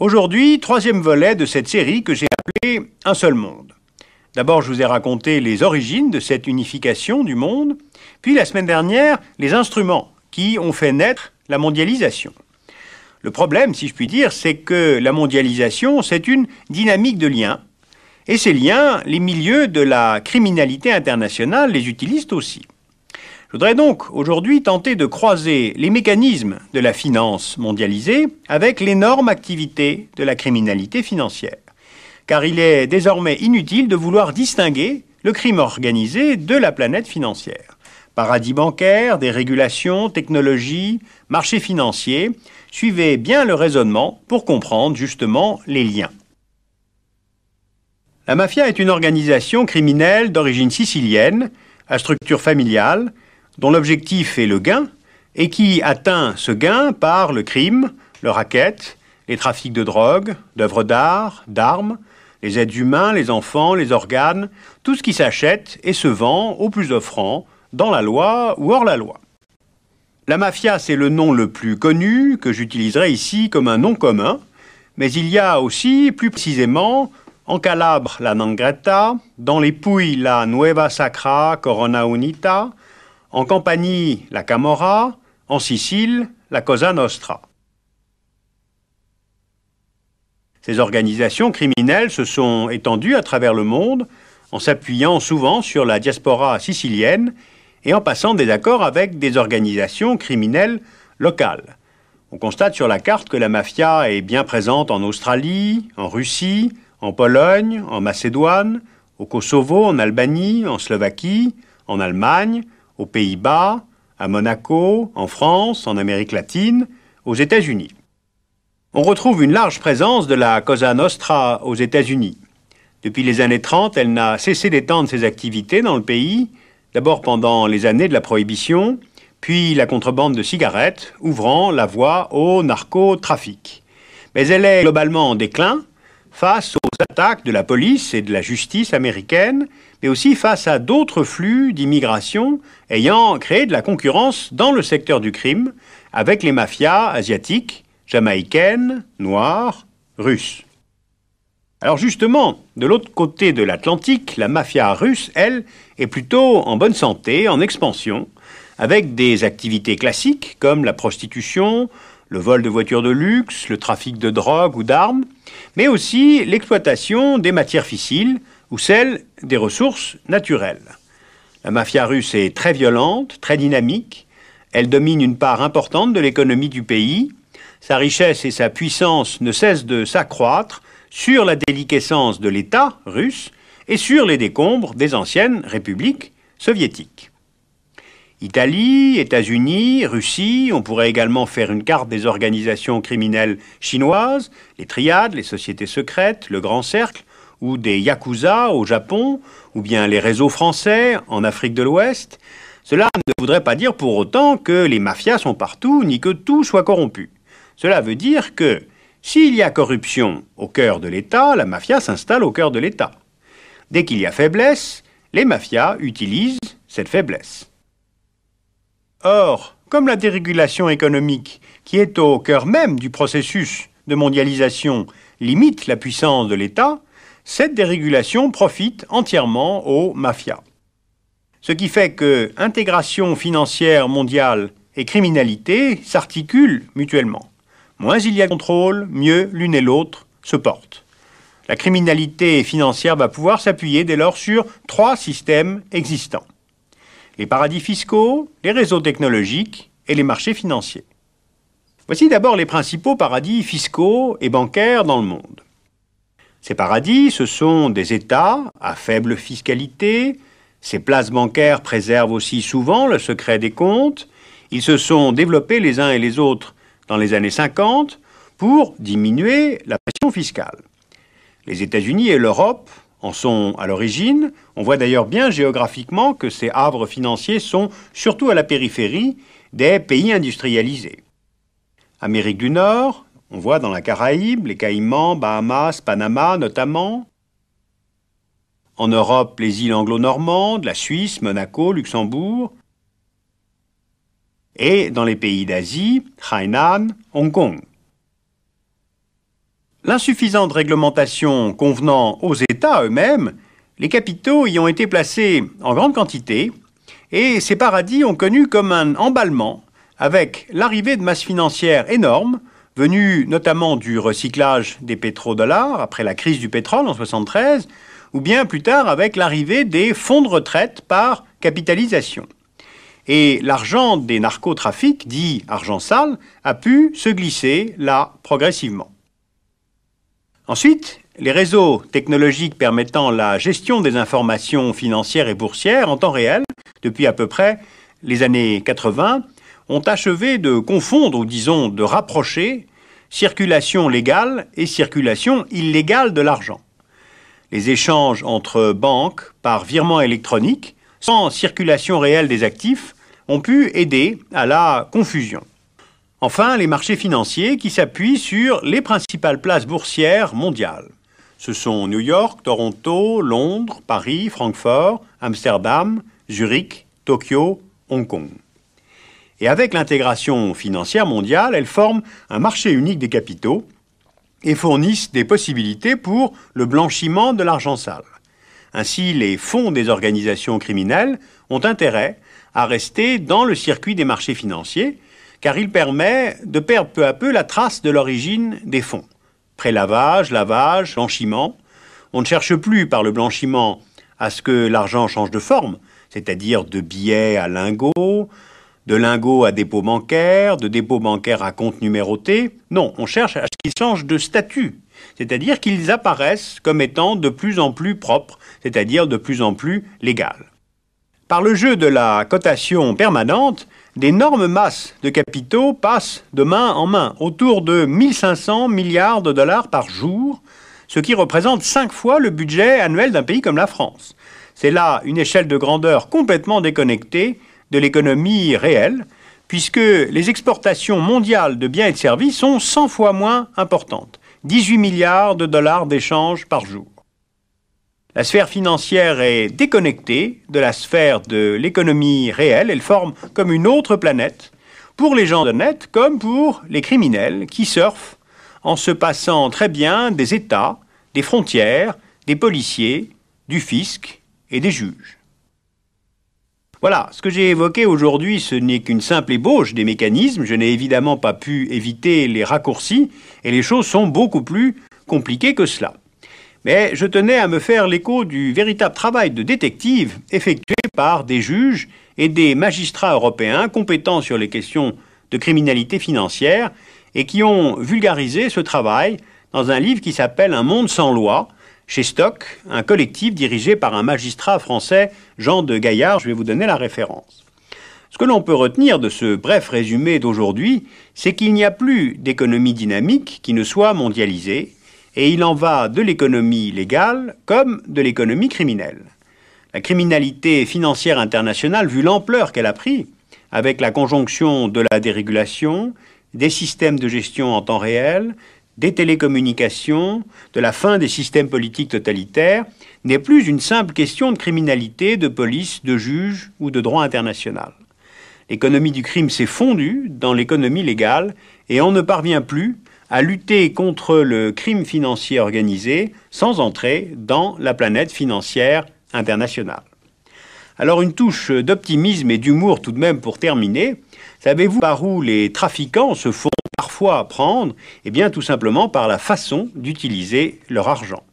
Aujourd'hui, troisième volet de cette série que j'ai appelée Un seul monde. D'abord, je vous ai raconté les origines de cette unification du monde, puis la semaine dernière, les instruments qui ont fait naître la mondialisation. Le problème, si je puis dire, c'est que la mondialisation, c'est une dynamique de liens, et ces liens, les milieux de la criminalité internationale les utilisent aussi. Je voudrais donc aujourd'hui tenter de croiser les mécanismes de la finance mondialisée avec l'énorme activité de la criminalité financière. Car il est désormais inutile de vouloir distinguer le crime organisé de la planète financière. Paradis bancaire, dérégulation, technologie, marché financier, suivez bien le raisonnement pour comprendre justement les liens. La mafia est une organisation criminelle d'origine sicilienne, à structure familiale, dont l'objectif est le gain, et qui atteint ce gain par le crime, le racket, les trafics de drogue, d'œuvres d'art, d'armes, les êtres humains, les enfants, les organes, tout ce qui s'achète et se vend au plus offrant, dans la loi ou hors la loi. La mafia, c'est le nom le plus connu, que j'utiliserai ici comme un nom commun, mais il y a aussi, plus précisément, en Calabre, la Nangreta, dans les Pouilles, la Nueva Sacra Corona Unita, en Campanie la Camorra, en Sicile la Cosa Nostra. Ces organisations criminelles se sont étendues à travers le monde en s'appuyant souvent sur la diaspora sicilienne et en passant des accords avec des organisations criminelles locales. On constate sur la carte que la mafia est bien présente en Australie, en Russie, en Pologne, en Macédoine, au Kosovo, en Albanie, en Slovaquie, en Allemagne, aux Pays-Bas, à Monaco, en France, en Amérique latine, aux États-Unis. On retrouve une large présence de la Cosa Nostra aux États-Unis. Depuis les années 30, elle n'a cessé d'étendre ses activités dans le pays, d'abord pendant les années de la Prohibition, puis la contrebande de cigarettes, ouvrant la voie au narcotrafic. Mais elle est globalement en déclin face de la police et de la justice américaine, mais aussi face à d'autres flux d'immigration ayant créé de la concurrence dans le secteur du crime avec les mafias asiatiques, jamaïcaines, noires, russes. Alors justement, de l'autre côté de l'Atlantique, la mafia russe, elle, est plutôt en bonne santé, en expansion, avec des activités classiques comme la prostitution, le vol de voitures de luxe, le trafic de drogue ou d'armes, mais aussi l'exploitation des matières fissiles ou celles des ressources naturelles. La mafia russe est très violente, très dynamique, elle domine une part importante de l'économie du pays, sa richesse et sa puissance ne cessent de s'accroître sur la déliquescence de l'État russe et sur les décombres des anciennes républiques soviétiques. Italie, États-Unis, Russie, on pourrait également faire une carte des organisations criminelles chinoises, les triades, les sociétés secrètes, le grand cercle, ou des yakuza au Japon, ou bien les réseaux français en Afrique de l'Ouest. Cela ne voudrait pas dire pour autant que les mafias sont partout, ni que tout soit corrompu. Cela veut dire que s'il y a corruption au cœur de l'État, la mafia s'installe au cœur de l'État. Dès qu'il y a faiblesse, les mafias utilisent cette faiblesse. Or, comme la dérégulation économique, qui est au cœur même du processus de mondialisation, limite la puissance de l'État, cette dérégulation profite entièrement aux mafias. Ce qui fait que intégration financière mondiale et criminalité s'articulent mutuellement. Moins il y a contrôle, mieux l'une et l'autre se portent. La criminalité financière va pouvoir s'appuyer dès lors sur trois systèmes existants les paradis fiscaux, les réseaux technologiques et les marchés financiers. Voici d'abord les principaux paradis fiscaux et bancaires dans le monde. Ces paradis, ce sont des États à faible fiscalité, ces places bancaires préservent aussi souvent le secret des comptes, ils se sont développés les uns et les autres dans les années 50 pour diminuer la pression fiscale. Les États-Unis et l'Europe en sont à l'origine. On voit d'ailleurs bien géographiquement que ces havres financiers sont surtout à la périphérie des pays industrialisés. Amérique du Nord, on voit dans la Caraïbe, les Caïmans, Bahamas, Panama notamment. En Europe, les îles anglo-normandes, la Suisse, Monaco, Luxembourg. Et dans les pays d'Asie, Hainan, Hong Kong. L'insuffisante réglementation convenant aux États eux-mêmes, les capitaux y ont été placés en grande quantité et ces paradis ont connu comme un emballement avec l'arrivée de masses financières énormes venues notamment du recyclage des pétrodollars après la crise du pétrole en 1973 ou bien plus tard avec l'arrivée des fonds de retraite par capitalisation. Et l'argent des narcotrafics, dit argent sale, a pu se glisser là progressivement. Ensuite, les réseaux technologiques permettant la gestion des informations financières et boursières en temps réel, depuis à peu près les années 80, ont achevé de confondre, ou disons de rapprocher, circulation légale et circulation illégale de l'argent. Les échanges entre banques par virement électronique, sans circulation réelle des actifs, ont pu aider à la confusion. Enfin, les marchés financiers qui s'appuient sur les principales places boursières mondiales. Ce sont New York, Toronto, Londres, Paris, Francfort, Amsterdam, Zurich, Tokyo, Hong Kong. Et avec l'intégration financière mondiale, elles forment un marché unique des capitaux et fournissent des possibilités pour le blanchiment de l'argent sale. Ainsi, les fonds des organisations criminelles ont intérêt à rester dans le circuit des marchés financiers car il permet de perdre peu à peu la trace de l'origine des fonds. Prélavage, lavage, blanchiment. On ne cherche plus par le blanchiment à ce que l'argent change de forme, c'est-à-dire de billets à lingots, de lingots à dépôts bancaires, de dépôts bancaires à compte numéroté. Non, on cherche à ce qu'ils changent de statut, c'est-à-dire qu'ils apparaissent comme étant de plus en plus propres, c'est-à-dire de plus en plus légales. Par le jeu de la cotation permanente, d'énormes masses de capitaux passent de main en main, autour de 1500 milliards de dollars par jour, ce qui représente cinq fois le budget annuel d'un pays comme la France. C'est là une échelle de grandeur complètement déconnectée de l'économie réelle, puisque les exportations mondiales de biens et de services sont 100 fois moins importantes, 18 milliards de dollars d'échanges par jour. La sphère financière est déconnectée de la sphère de l'économie réelle. Elle forme comme une autre planète pour les gens honnêtes comme pour les criminels qui surfent en se passant très bien des États, des frontières, des policiers, du fisc et des juges. Voilà, ce que j'ai évoqué aujourd'hui, ce n'est qu'une simple ébauche des mécanismes. Je n'ai évidemment pas pu éviter les raccourcis et les choses sont beaucoup plus compliquées que cela mais je tenais à me faire l'écho du véritable travail de détective effectué par des juges et des magistrats européens compétents sur les questions de criminalité financière et qui ont vulgarisé ce travail dans un livre qui s'appelle Un monde sans loi, chez Stock, un collectif dirigé par un magistrat français, Jean de Gaillard, je vais vous donner la référence. Ce que l'on peut retenir de ce bref résumé d'aujourd'hui, c'est qu'il n'y a plus d'économie dynamique qui ne soit mondialisée, et il en va de l'économie légale comme de l'économie criminelle. La criminalité financière internationale, vu l'ampleur qu'elle a pris, avec la conjonction de la dérégulation, des systèmes de gestion en temps réel, des télécommunications, de la fin des systèmes politiques totalitaires, n'est plus une simple question de criminalité, de police, de juge ou de droit international. L'économie du crime s'est fondue dans l'économie légale et on ne parvient plus à lutter contre le crime financier organisé sans entrer dans la planète financière internationale. Alors une touche d'optimisme et d'humour tout de même pour terminer. Savez-vous par où les trafiquants se font parfois prendre Eh bien tout simplement par la façon d'utiliser leur argent.